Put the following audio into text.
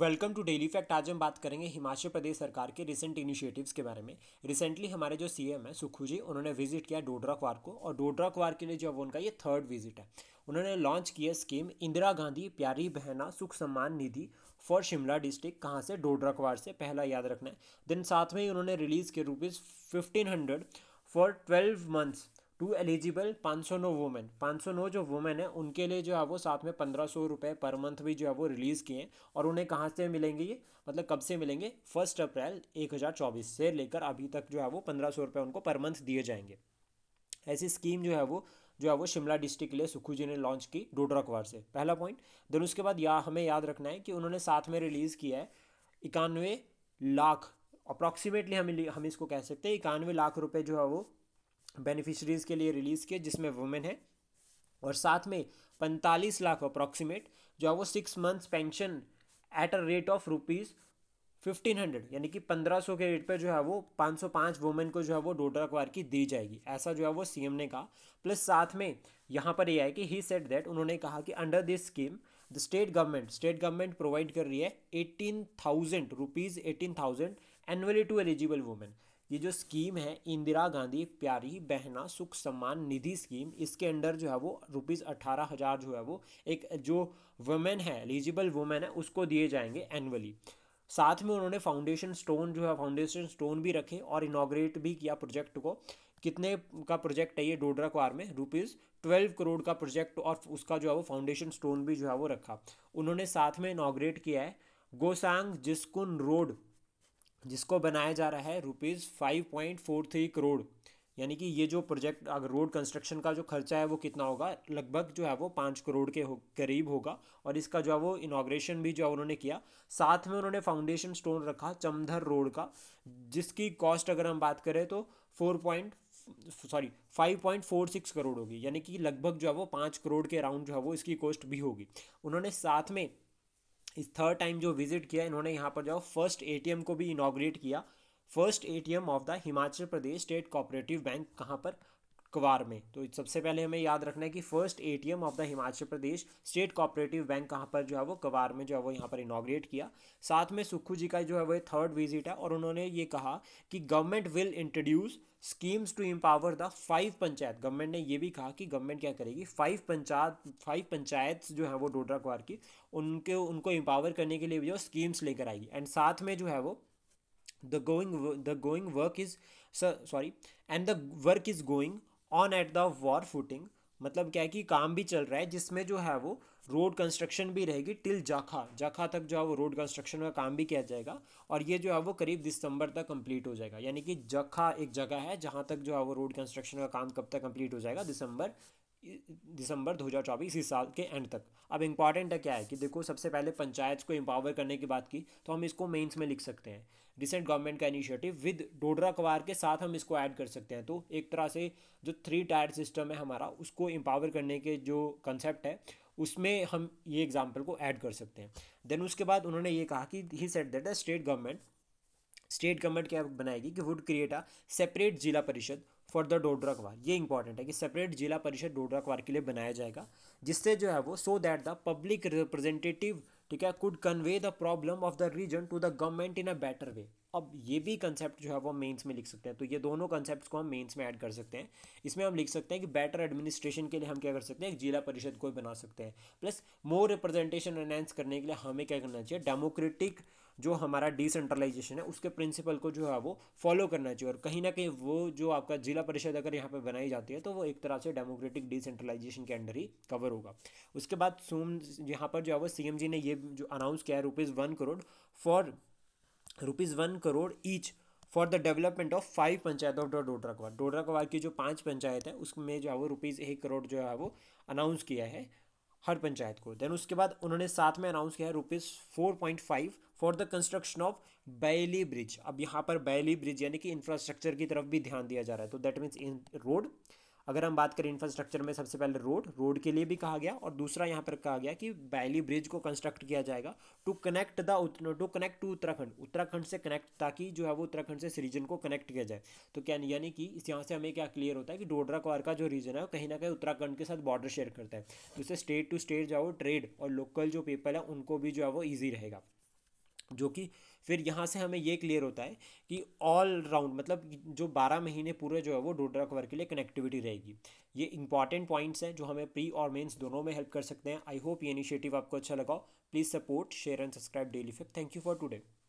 welcome to daily fact आज हम बात करेंगे हिमाचल प्रदेश सरकार के रिसेंट इनिशिएटिव्स के बारे में रिसेंटली हमारे जो सीएम है सुखू जी उन्होंने विजिट किया डोडरा क्वार को और डोडरा क्वार के लिए जो उनका ये थर्ड विजिट है उन्होंने लॉन्च किया स्कीम इंदिरा गांधी प्यारी बहना सुख सम्मान निधि फॉर शिमला डिस्ट्रिक्ट कहाँ से डोडरा क्वार से पहला याद रखना है देन साथ में ही उन्होंने रिलीज़ किया rupees fifteen hundred for twelve months to eligible पाँच सौ नौ वुमेन पाँच सौ नौ जो वुमेन है उनके लिए जो है वो साथ में पंद्रह सौ रुपये पर मंथ भी जो है वो रिलीज़ किए हैं और उन्हें कहाँ से मिलेंगे ये मतलब कब से मिलेंगे फर्स्ट अप्रैल एक हज़ार चौबीस से लेकर अभी तक जो है वो पंद्रह सौ रुपये उनको पर मंथ दिए जाएंगे ऐसी स्कीम जो है वो जो है वो शिमला डिस्ट्रिक्ट के लिए सुखू जी ने लॉन्च की डोडरा कुवार से पहला पॉइंट देन उसके बाद या हमें याद रखना है कि उन्होंने साथ में रिलीज़ किया है इक्यानवे लाख अप्रॉक्सीमेटली हम हम इसको कह सकते हैं इक्यानवे लाख रुपए जो है वो बेनिफिशरीज़ के लिए रिलीज़ किए जिसमें वुमेन है और साथ में पैंतालीस लाख अप्रॉक्सीमेट जो है वो six months pension at a rate of rupees fifteen hundred यानी कि पंद्रह सौ के रेट पर जो है वो पाँच सौ पाँच वुमेन को जो है वो डोडा अखबार की दी जाएगी ऐसा जो है वो सीएम ने कहा प्लस साथ में यहाँ पर ये है कि ही सेट दैट उन्होंने कहा कि under this scheme the state government state government provide कर रही है eighteen thousand rupees eighteen thousand annually to eligible women ये जो स्कीम है इंदिरा गांधी प्यारी बहना सुख सम्मान निधि स्कीम इसके अंडर जो है वो रुपीज़ अट्ठारह हज़ार जो है वो एक जो वुमेन है एलिजिबल वुमेन है उसको दिए जाएंगे एनुअली साथ में उन्होंने फाउंडेशन स्टोन जो है फाउंडेशन स्टोन भी रखे और इनाग्रेट भी किया प्रोजेक्ट को कितने का प्रोजेक्ट है ये डोडरा क्वार में रुपीज़ ट्वेल्व करोड़ का प्रोजेक्ट और उसका जो है वो फाउंडेशन स्टोन भी जो है वो रखा उन्होंने साथ में इनाग्रेट किया है गोसांग जिस्कुन रोड जिसको बनाया जा रहा है rupees five point four three crore यानी कि ये जो प्रोजेक्ट अगर रोड कंस्ट्रक्शन का जो खर्चा है वो कितना होगा लगभग जो है वो पाँच करोड़ के हो, करीब होगा और इसका जो है वो इनाग्रेशन भी जो है उन्होंने किया साथ में उन्होंने फाउंडेशन स्टोन रखा चमधर रोड का जिसकी कॉस्ट अगर हम बात करें तो four point sorry five point four six crore होगी यानी कि लगभग जो है वो पाँच करोड़ के अराउंड जो है वो इसकी कॉस्ट भी होगी उन्होंने साथ में इस थर्ड टाइम जो विजिट किया इन्होंने यहाँ पर जो फर्स्ट एटीएम को भी इनाग्रेट किया first ATM of the Himachal Pradesh state cooperative bank कहाँ पर क्वार में तो सबसे पहले हमें याद रखना है कि first ATM of the Himachal Pradesh state cooperative bank कहाँ पर जो है वो क्वार में जो है वो यहाँ पर इनाग्रेट किया साथ में सुखू जी का जो है वो थर्ड विजिट है और उन्होंने ये कहा कि government will introduce schemes to empower the five panchayat government ने ये भी कहा कि गवर्नमेंट क्या करेगी फाइव पंचायत फाइव पंचायत जो है वो डोडरा क्वार की उनके उनको एम्पावर करने के लिए जो स्कीम्स लेकर आएगी एंड साथ में जो है वो the going the going work is sorry and the work is going on at the war footing मतलब क्या है कि काम भी चल रहा है जिसमें जो है वो रोड कंस्ट्रक्शन भी रहेगी टिल जाखा जाखा तक जो है वो रोड कंस्ट्रक्शन का काम भी किया जाएगा और ये जो है वो करीब दिसंबर तक कंप्लीट हो जाएगा यानी कि जखा एक जगह है जहाँ तक जो है वो रोड कंस्ट्रक्शन का काम कब तक कंप्लीट हो जाएगा दिसंबर दिसंबर 2024 इस साल के एंड तक अब इम्पॉर्टेंट है क्या है कि देखो सबसे पहले पंचायत को एम्पावर करने की बात की तो हम इसको मेंस में लिख सकते हैं रिसेंट गवर्नमेंट का इनिशिएटिव विद डोडरा कवार के साथ हम इसको ऐड कर सकते हैं तो एक तरह से जो थ्री टायर सिस्टम है हमारा उसको एम्पावर करने के जो कंसेप्ट है उसमें हम ये एग्जाम्पल को ऐड कर सकते हैं देन उसके बाद उन्होंने ये कहा कि he said that the state government state government क्या बनाएगी कि वुड क्रिएट अ सेपरेट जिला परिषद फॉर द डोडराकवार ये इंपॉर्टेंट है कि सेपरेट जिला परिषद डोडराकवार के लिए बनाया जाएगा जिससे जो है वो so that the public representative ठीक है could convey the problem of the region to the government in a better way अब ये भी कंसेप्ट जो है वो हम मेंस में लिख सकते हैं तो ये दोनों कंसेप्ट को हम मेंस में ऐड कर सकते हैं इसमें हम लिख सकते हैं कि बेटर एडमिनिस्ट्रेशन के लिए हम क्या कर सकते हैं एक जिला परिषद को बना सकते हैं प्लस मोर रिप्रेजेंटेशन एनहेंस करने के लिए हमें क्या करना चाहिए डेमोक्रेटिक जो हमारा डिसेंट्रलाइजेशन है उसके प्रिंसिपल को जो है वो फॉलो करना चाहिए और कहीं ना कहीं वो जो आपका जिला परिषद अगर यहाँ पे बनाई जाती है तो वो एक तरह से डेमोक्रेटिक डिसेंट्रलाइजेशन के अंडर ही कवर होगा उसके बाद सोम यहाँ पर जो है वो सीएमजी ने ये जो अनाउंस किया है rupees one crore for rupees one crore each for the development of five panchayat of Dodra Kwar Dodra कवार की जो पांच पंचायत है उसमें जो है वो रुपीज़ एक करोड़ जो है वो अनाउंस किया है हर पंचायत को देन उसके बाद उन्होंने साथ में अनाउंस किया है rupees four point five for the construction of Bailey bridge अब यहाँ पर बैली ब्रिज यानी कि इंफ्रास्ट्रक्चर की तरफ भी ध्यान दिया जा रहा है तो दैट मीन्स इन रोड अगर हम बात करें इंफ्रास्ट्रक्चर में सबसे पहले रोड रोड के लिए भी कहा गया और दूसरा यहाँ पर कहा गया कि बैली ब्रिज को कंस्ट्रक्ट किया जाएगा to connect the to connect to Uttarakhand Uttarakhand से कनेक्ट ताकि जो है वो उत्तराखंड से इस रीजन को कनेक्ट किया जाए तो क्या यानी कि इस यहाँ से हमें क्या क्लियर होता है कि डोडरा क्वार का जो रीजन है वो कहीं ना कहीं उत्तराखंड के साथ बॉर्डर शेयर करता है तो इससे स्टेट टू स्टेट जो है वो ट्रेड और लोकल जो पीपल है उनको भी जो है वो ईजी रहेगा जो कि फिर यहाँ से हमें ये क्लियर होता है कि ऑल राउंड मतलब जो बारह महीने पूरे जो है वो डोडरा कवर के लिए कनेक्टिविटी रहेगी ये इंपॉर्टेंट पॉइंट्स हैं जो हमें प्री और मेंस दोनों में हेल्प कर सकते हैं आई होप ये इनिशिएटिव आपको अच्छा लगा please support share and subscribe daily फिर थैंक यू फॉर टुडे